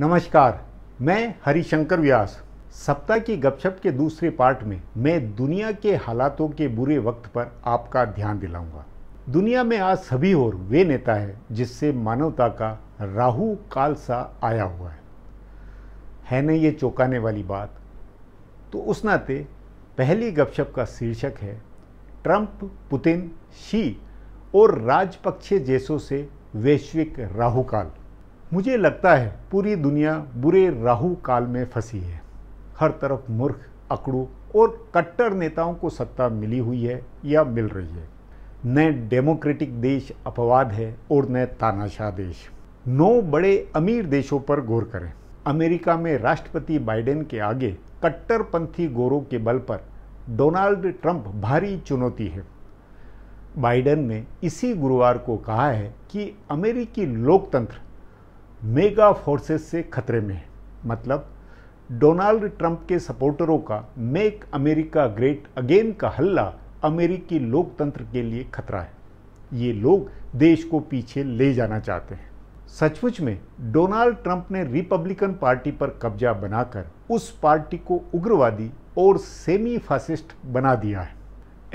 नमस्कार मैं हरिशंकर व्यास सप्ताह की गपशप के दूसरे पार्ट में मैं दुनिया के हालातों के बुरे वक्त पर आपका ध्यान दिलाऊंगा दुनिया में आज सभी और वे नेता है जिससे मानवता का राहु काल सा आया हुआ है है न ये चौंकाने वाली बात तो उस नाते पहली गपशप का शीर्षक है ट्रंप पुतिन शी और राजपक्षे जैसों से वैश्विक राहुकाल मुझे लगता है पूरी दुनिया बुरे राहु काल में फंसी है हर तरफ मूर्ख अकड़ू और कट्टर नेताओं को सत्ता मिली हुई है या मिल रही है न डेमोक्रेटिक देश अपवाद है और न तानाशाह देश नौ बड़े अमीर देशों पर गौर करें अमेरिका में राष्ट्रपति बाइडेन के आगे कट्टरपंथी गोरों के बल पर डोनाल्ड ट्रंप भारी चुनौती है बाइडेन ने इसी गुरुवार को कहा है कि अमेरिकी लोकतंत्र मेगा फोर्सेस से खतरे में है मतलब डोनाल्ड ट्रंप के सपोर्टरों का मेक अमेरिका ग्रेट अगेन का हल्ला अमेरिकी लोकतंत्र के लिए खतरा है ये लोग देश को पीछे ले जाना चाहते हैं सचमुच में डोनाल्ड ट्रंप ने रिपब्लिकन पार्टी पर कब्जा बनाकर उस पार्टी को उग्रवादी और सेमी फासिस्ट बना दिया है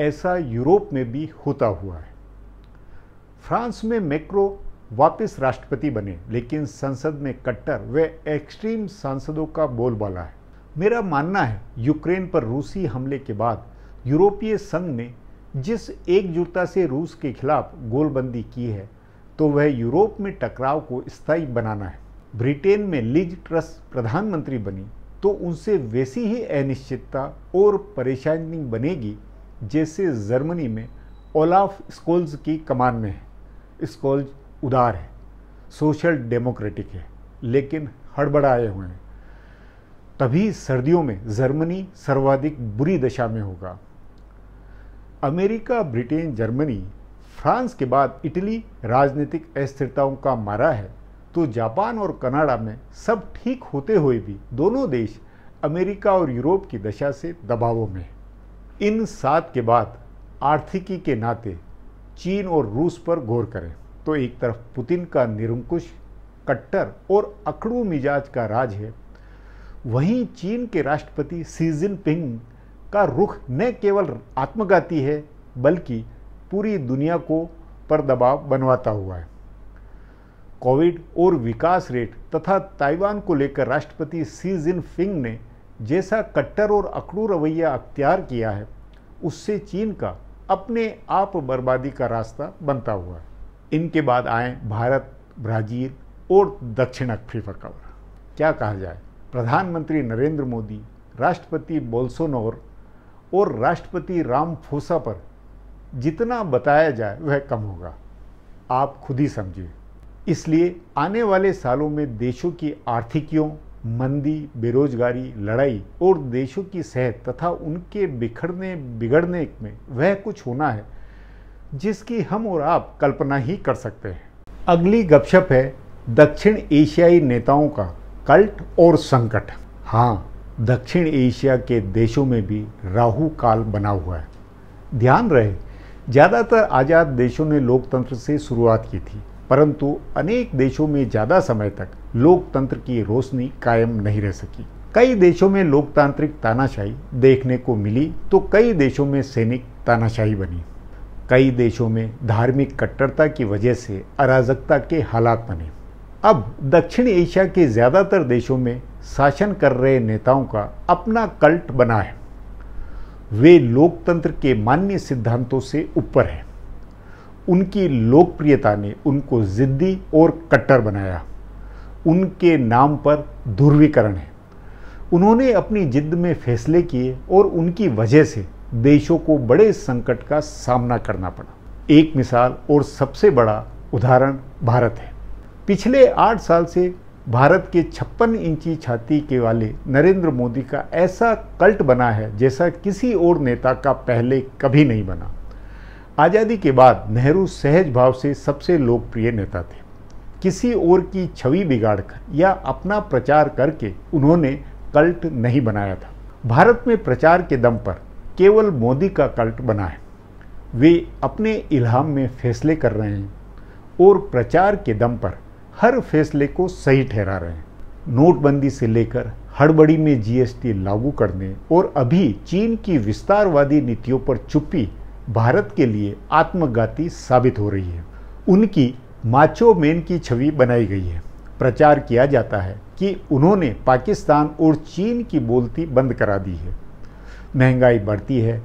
ऐसा यूरोप में भी होता हुआ है फ्रांस में मैक्रो वापस राष्ट्रपति बने लेकिन संसद में कट्टर वे एक्सट्रीम सांसदों का बोलबाला है मेरा मानना है यूक्रेन पर रूसी हमले के बाद यूरोपीय संघ ने जिस एकजुटता से रूस के खिलाफ गोलबंदी की है तो वह यूरोप में टकराव को स्थायी बनाना है ब्रिटेन में लिज ट्रस प्रधानमंत्री बनी तो उनसे वैसी ही अनिश्चितता और परेशानी बनेगी जैसे जर्मनी में ओलाफ स्कोल्स की कमान में है स्कोल्स उदार है सोशल डेमोक्रेटिक है लेकिन हड़बड़ाए हुए हैं तभी सर्दियों में जर्मनी सर्वाधिक बुरी दशा में होगा अमेरिका ब्रिटेन जर्मनी फ्रांस के बाद इटली राजनीतिक अस्थिरताओं का मारा है तो जापान और कनाडा में सब ठीक होते हुए भी दोनों देश अमेरिका और यूरोप की दशा से दबावों में इन सात के बाद आर्थिकी के नाते चीन और रूस पर गौर करें तो एक तरफ पुतिन का निरंकुश कट्टर और अकड़ू मिजाज का राज है वहीं चीन के राष्ट्रपति सी जिनपिंग का रुख न केवल आत्मघाती है बल्कि पूरी दुनिया को पर दबाव बनवाता हुआ है कोविड और विकास रेट तथा ताइवान को लेकर राष्ट्रपति सी जिनपिंग ने जैसा कट्टर और अकड़ू रवैया अख्तियार किया है उससे चीन का अपने आप बर्बादी का रास्ता बनता हुआ है इनके बाद आए भारत ब्राज़ील और दक्षिण अफ्रीका का क्या कहा जाए प्रधानमंत्री नरेंद्र मोदी राष्ट्रपति बोल्सोनोर और राष्ट्रपति रामफोसा पर जितना बताया जाए वह कम होगा आप खुद ही समझिए इसलिए आने वाले सालों में देशों की आर्थिकियों मंदी बेरोजगारी लड़ाई और देशों की सेहत तथा उनके बिखरने बिगड़ने में वह कुछ होना है जिसकी हम और आप कल्पना ही कर सकते हैं अगली गपशप है दक्षिण एशियाई नेताओं का कल्ट और संकट हाँ दक्षिण एशिया के देशों में भी राहु काल बना हुआ है ध्यान रहे ज़्यादातर आज़ाद देशों ने लोकतंत्र से शुरुआत की थी परंतु अनेक देशों में ज़्यादा समय तक लोकतंत्र की रोशनी कायम नहीं रह सकी कई देशों में लोकतांत्रिक तानाशाही देखने को मिली तो कई देशों में सैनिक तानाशाही बनी कई देशों में धार्मिक कट्टरता की वजह से अराजकता के हालात बने अब दक्षिण एशिया के ज़्यादातर देशों में शासन कर रहे नेताओं का अपना कल्ट बना है वे लोकतंत्र के मान्य सिद्धांतों से ऊपर हैं उनकी लोकप्रियता ने उनको ज़िद्दी और कट्टर बनाया उनके नाम पर ध्रुवीकरण है उन्होंने अपनी जिद्द में फैसले किए और उनकी वजह से देशों को बड़े संकट का सामना करना पड़ा एक मिसाल और सबसे बड़ा उदाहरण भारत है पिछले आठ साल से भारत के छप्पन इंची छाती के वाले नरेंद्र मोदी का ऐसा कल्ट बना है जैसा किसी और नेता का पहले कभी नहीं बना आज़ादी के बाद नेहरू सहज भाव से सबसे लोकप्रिय नेता थे किसी और की छवि बिगाड़कर या अपना प्रचार करके उन्होंने कल्ट नहीं बनाया था भारत में प्रचार के दम पर केवल मोदी का कल्ट बना है वे अपने इल्हाम में फैसले कर रहे हैं और प्रचार के दम पर हर फैसले को सही ठहरा रहे हैं नोटबंदी से लेकर हड़बड़ी में जीएसटी लागू करने और अभी चीन की विस्तारवादी नीतियों पर चुप्पी भारत के लिए आत्मघाती साबित हो रही है उनकी माचो मैन की छवि बनाई गई है प्रचार किया जाता है कि उन्होंने पाकिस्तान और चीन की बोलती बंद करा दी है महंगाई बढ़ती है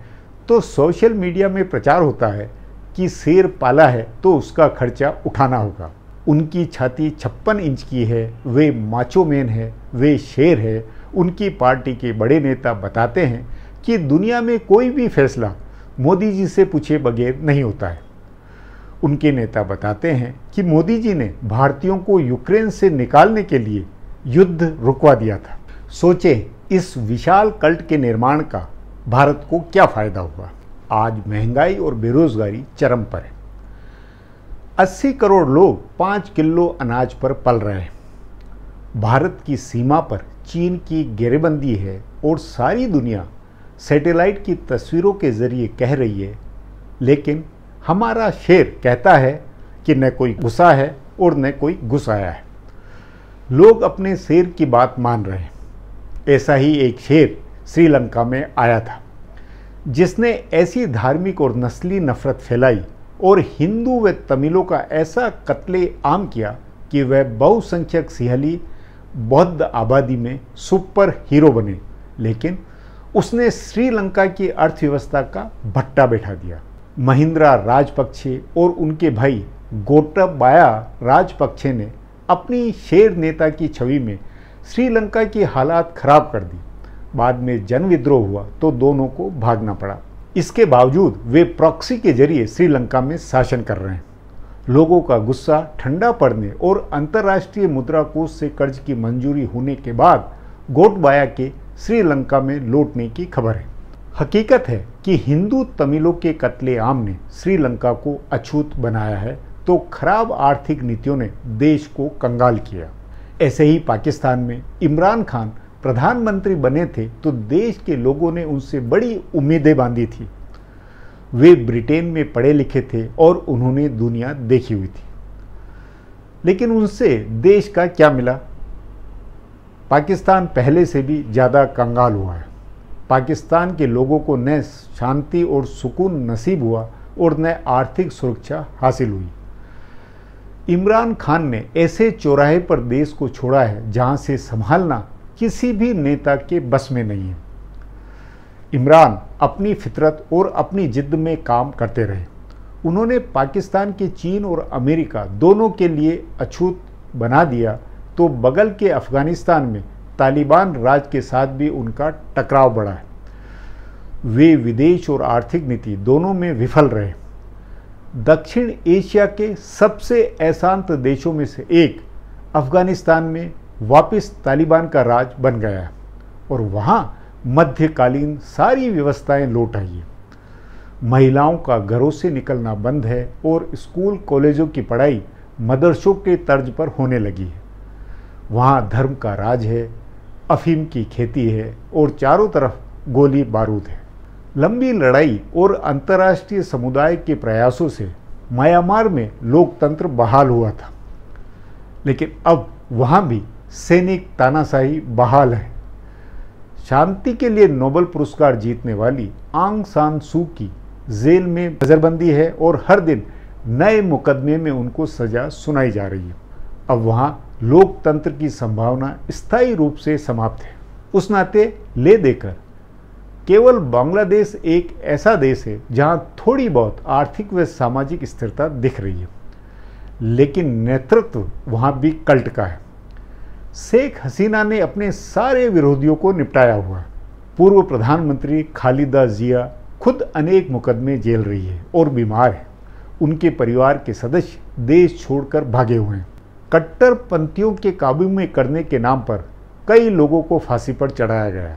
तो सोशल मीडिया में प्रचार होता है कि शेर पाला है तो उसका खर्चा उठाना होगा उनकी छाती छप्पन इंच की है वे माचो मैन है वे शेर है उनकी पार्टी के बड़े नेता बताते हैं कि दुनिया में कोई भी फैसला मोदी जी से पूछे बगैर नहीं होता है उनके नेता बताते हैं कि मोदी जी ने भारतीयों को यूक्रेन से निकालने के लिए युद्ध रुकवा दिया था सोचें इस विशाल कल्ट के निर्माण का भारत को क्या फ़ायदा हुआ आज महंगाई और बेरोज़गारी चरम पर है 80 करोड़ लोग 5 किलो अनाज पर पल रहे हैं भारत की सीमा पर चीन की घेरेबंदी है और सारी दुनिया सैटेलाइट की तस्वीरों के ज़रिए कह रही है लेकिन हमारा शेर कहता है कि न कोई घुसा है और न कोई घुसाया है लोग अपने शेर की बात मान रहे हैं ऐसा ही एक शेर श्रीलंका में आया था जिसने ऐसी धार्मिक और नस्ली नफरत फैलाई और हिंदू व तमिलों का ऐसा कत्ले आम किया कि वह बहुसंख्यक सिहली बौद्ध आबादी में सुपर हीरो बने लेकिन उसने श्रीलंका की अर्थव्यवस्था का भट्टा बैठा दिया महिंद्रा राजपक्षे और उनके भाई गोटाबाया राजपक्षे ने अपनी शेर नेता की छवि में श्रीलंका की हालात खराब कर दी बाद में जन विद्रोह हुआ तो दोनों को भागना पड़ा इसके बावजूद वे प्रॉक्सी के जरिए श्रीलंका में शासन कर रहे हैं लोगों का गुस्सा ठंडा पड़ने और अंतर्राष्ट्रीय मुद्रा कोष से कर्ज की मंजूरी होने के बाद गोटबाया के श्रीलंका में लौटने की खबर है हकीकत है कि हिंदू तमिलों के कत्लेआम ने श्रीलंका को अछूत बनाया है तो खराब आर्थिक नीतियों ने देश को कंगाल किया ऐसे ही पाकिस्तान में इमरान खान प्रधानमंत्री बने थे तो देश के लोगों ने उनसे बड़ी उम्मीदें बांधी थी वे ब्रिटेन में पढ़े लिखे थे और उन्होंने दुनिया देखी हुई थी लेकिन उनसे देश का क्या मिला पाकिस्तान पहले से भी ज़्यादा कंगाल हुआ है पाकिस्तान के लोगों को न शांति और सुकून नसीब हुआ और न आर्थिक सुरक्षा हासिल हुई इमरान खान ने ऐसे चौराहे पर देश को छोड़ा है जहां से संभालना किसी भी नेता के बस में नहीं है इमरान अपनी फितरत और अपनी जिद में काम करते रहे उन्होंने पाकिस्तान के चीन और अमेरिका दोनों के लिए अछूत बना दिया तो बगल के अफ़गानिस्तान में तालिबान राज के साथ भी उनका टकराव बढ़ा है वे विदेश और आर्थिक नीति दोनों में विफल रहे दक्षिण एशिया के सबसे ऐसांत देशों में से एक अफ़गानिस्तान में वापस तालिबान का राज बन गया और वहाँ मध्यकालीन सारी व्यवस्थाएं लौट आई महिलाओं का घरों से निकलना बंद है और स्कूल कॉलेजों की पढ़ाई मदरसों के तर्ज पर होने लगी है वहाँ धर्म का राज है अफीम की खेती है और चारों तरफ गोली बारूद है लंबी लड़ाई और अंतर्राष्ट्रीय समुदाय के प्रयासों से म्यांमार में लोकतंत्र बहाल हुआ था लेकिन अब वहाँ भी सैनिक तानाशाही बहाल है शांति के लिए नोबल पुरस्कार जीतने वाली आंग सान सू की जेल में नज़रबंदी है और हर दिन नए मुकदमे में उनको सजा सुनाई जा रही है अब वहाँ लोकतंत्र की संभावना स्थायी रूप से समाप्त है उस नाते ले देकर केवल बांग्लादेश एक ऐसा देश है जहाँ थोड़ी बहुत आर्थिक व सामाजिक स्थिरता दिख रही है लेकिन नेतृत्व वहां भी कल्ट का है शेख हसीना ने अपने सारे विरोधियों को निपटाया हुआ पूर्व प्रधानमंत्री खालिदा जिया खुद अनेक मुकदमे जेल रही है और बीमार है उनके परिवार के सदस्य देश छोड़कर भागे हुए हैं कट्टरपंथियों के काबू में करने के नाम पर कई लोगों को फांसी पर चढ़ाया गया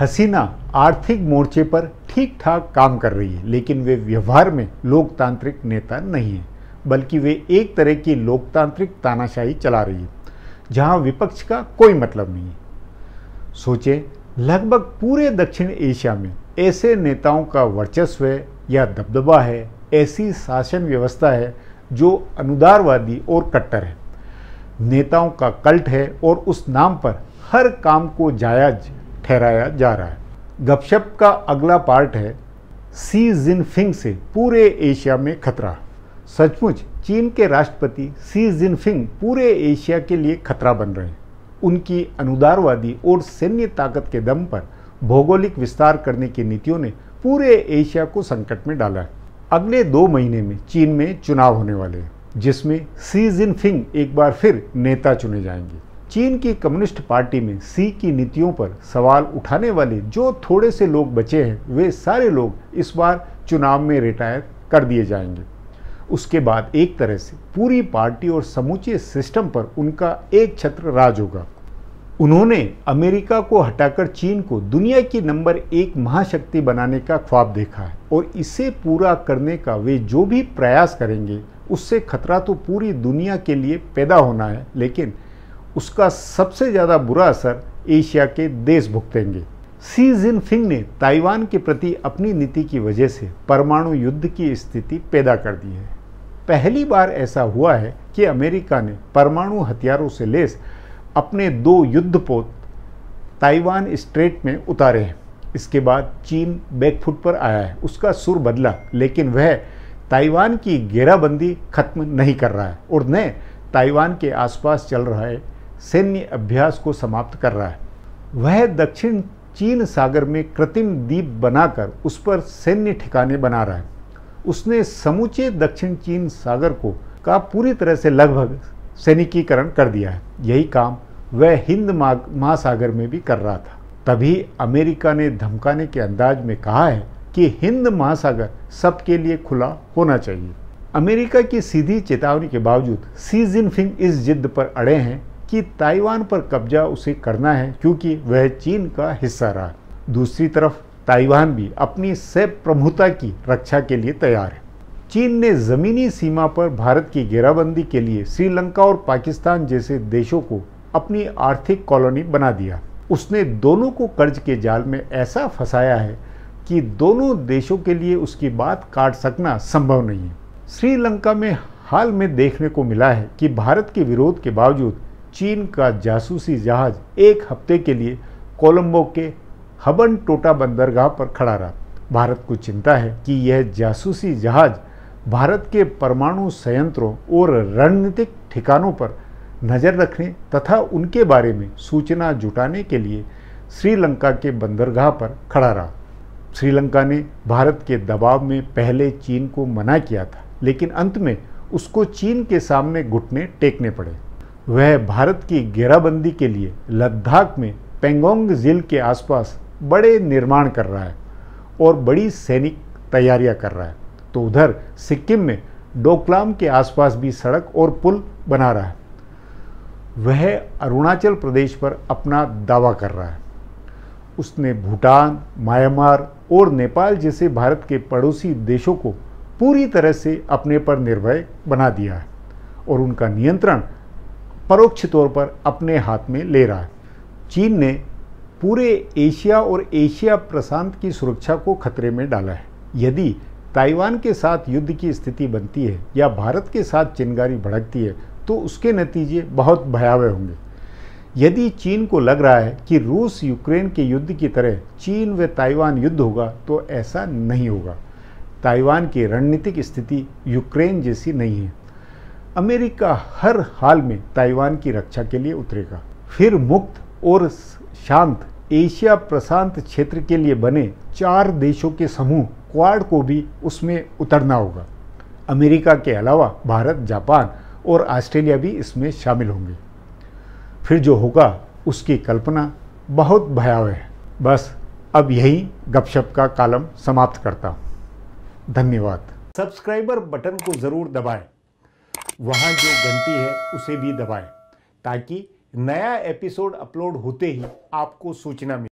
हसीना आर्थिक मोर्चे पर ठीक ठाक काम कर रही है लेकिन वे व्यवहार में लोकतांत्रिक नेता नहीं है बल्कि वे एक तरह की लोकतांत्रिक तानाशाही चला रही है जहां विपक्ष का कोई मतलब नहीं है सोचें लगभग पूरे दक्षिण एशिया में ऐसे नेताओं का वर्चस्व है या दबदबा है ऐसी शासन व्यवस्था है जो अनुदारवादी और कट्टर है नेताओं का कल्ट है और उस नाम पर हर काम को जायज ठहराया जा रहा है गपशप का अगला पार्ट है सी जिनफिंग से पूरे एशिया में खतरा सचमुच चीन के राष्ट्रपति सी जिनफिंग पूरे एशिया के लिए खतरा बन रहे हैं उनकी अनुदारवादी और सैन्य ताकत के दम पर भौगोलिक विस्तार करने की नीतियों ने पूरे एशिया को संकट में डाला है अगले दो महीने में चीन में चुनाव होने वाले हैं जिसमें सी जिनफिंग एक बार फिर नेता चुने जाएंगे चीन की कम्युनिस्ट पार्टी में सी की नीतियों पर सवाल उठाने वाले जो थोड़े से लोग बचे हैं वे सारे लोग इस बार चुनाव में रिटायर कर दिए जाएंगे उसके बाद एक तरह से पूरी पार्टी और समूचे सिस्टम पर उनका एक छत्र राज होगा उन्होंने अमेरिका को हटाकर चीन को दुनिया की नंबर एक महाशक्ति बनाने का ख्वाब देखा है और इसे पूरा करने का वे जो भी प्रयास करेंगे उससे खतरा तो पूरी दुनिया के लिए पैदा होना है लेकिन उसका सबसे ज़्यादा बुरा असर एशिया के देश भुगतेंगे सी जिनफिंग ने ताइवान के प्रति अपनी नीति की वजह से परमाणु युद्ध की स्थिति पैदा कर दी है पहली बार ऐसा हुआ है कि अमेरिका ने परमाणु हथियारों से लेस अपने दो युद्धपोत ताइवान स्ट्रेट में उतारे हैं इसके बाद चीन बैकफुट पर आया है उसका सुर बदला लेकिन वह ताइवान की घेराबंदी खत्म नहीं कर रहा है और न ताइवान के आसपास चल रहे सैन्य अभ्यास को समाप्त कर रहा है वह दक्षिण चीन सागर में कृत्रिम द्वीप बनाकर उस पर सैन्य ठिकाने बना रहा है उसने समूचे दक्षिण चीन सागर को का पूरी तरह से लगभग सैनिकीकरण कर दिया है यही काम वह हिंद महासागर में भी कर रहा था तभी अमेरिका ने धमकाने के अंदाज में कहा है कि हिंद महासागर सबके लिए खुला होना चाहिए अमेरिका की सीधी चेतावनी के बावजूद सी जिनफिंग इस जिद पर अड़े हैं कि ताइवान पर कब्जा उसे करना है क्योंकि वह चीन का हिस्सा रहा दूसरी तरफ ताइवान भी अपनी सेब प्रभुता की रक्षा के लिए तैयार है चीन ने ज़मीनी सीमा पर भारत की घेराबंदी के लिए श्रीलंका और पाकिस्तान जैसे देशों को अपनी आर्थिक कॉलोनी बना दिया उसने दोनों को कर्ज के जाल में ऐसा फंसाया है कि दोनों देशों के लिए उसकी बात काट सकना संभव नहीं है श्रीलंका में हाल में देखने को मिला है कि भारत के विरोध के बावजूद चीन का जासूसी जहाज एक हफ्ते के लिए कोलंबो के हबन टोटा बंदरगाह पर खड़ा रहा भारत को चिंता है कि यह जासूसी जहाज भारत के परमाणु संयंत्रों और रणनीतिक ठिकानों पर नज़र रखने तथा उनके बारे में सूचना जुटाने के लिए श्रीलंका के बंदरगाह पर खड़ा रहा श्रीलंका ने भारत के दबाव में पहले चीन को मना किया था लेकिन अंत में उसको चीन के सामने घुटने टेकने पड़े वह भारत की घेराबंदी के लिए लद्दाख में पेंगोंग झील के आसपास बड़े निर्माण कर रहा है और बड़ी सैनिक तैयारियां कर रहा है तो उधर सिक्किम में डोकलाम के आसपास भी सड़क और पुल बना रहा है वह अरुणाचल प्रदेश पर अपना दावा कर रहा है उसने भूटान म्यांमार और नेपाल जैसे भारत के पड़ोसी देशों को पूरी तरह से अपने पर निर्भय बना दिया है और उनका नियंत्रण परोक्ष तौर पर अपने हाथ में ले रहा है चीन ने पूरे एशिया और एशिया प्रशांत की सुरक्षा को खतरे में डाला है यदि ताइवान के साथ युद्ध की स्थिति बनती है या भारत के साथ चिंगारी भड़कती है तो उसके नतीजे बहुत भयावह होंगे यदि चीन को लग रहा है कि रूस यूक्रेन के युद्ध की तरह चीन व ताइवान युद्ध होगा तो ऐसा नहीं होगा ताइवान की रणनीतिक स्थिति यूक्रेन जैसी नहीं है अमेरिका हर हाल में ताइवान की रक्षा के लिए उतरेगा फिर मुक्त और शांत एशिया प्रशांत क्षेत्र के लिए बने चार देशों के समूह क्वाड को भी उसमें उतरना होगा अमेरिका के अलावा भारत जापान और ऑस्ट्रेलिया भी इसमें शामिल होंगे फिर जो होगा उसकी कल्पना बहुत भयावह है बस अब यही गपशप का कालम समाप्त करता हूँ धन्यवाद सब्सक्राइबर बटन को ज़रूर दबाएं वहाँ जो घंटी है उसे भी दबाएं ताकि नया एपिसोड अपलोड होते ही आपको सूचना मिले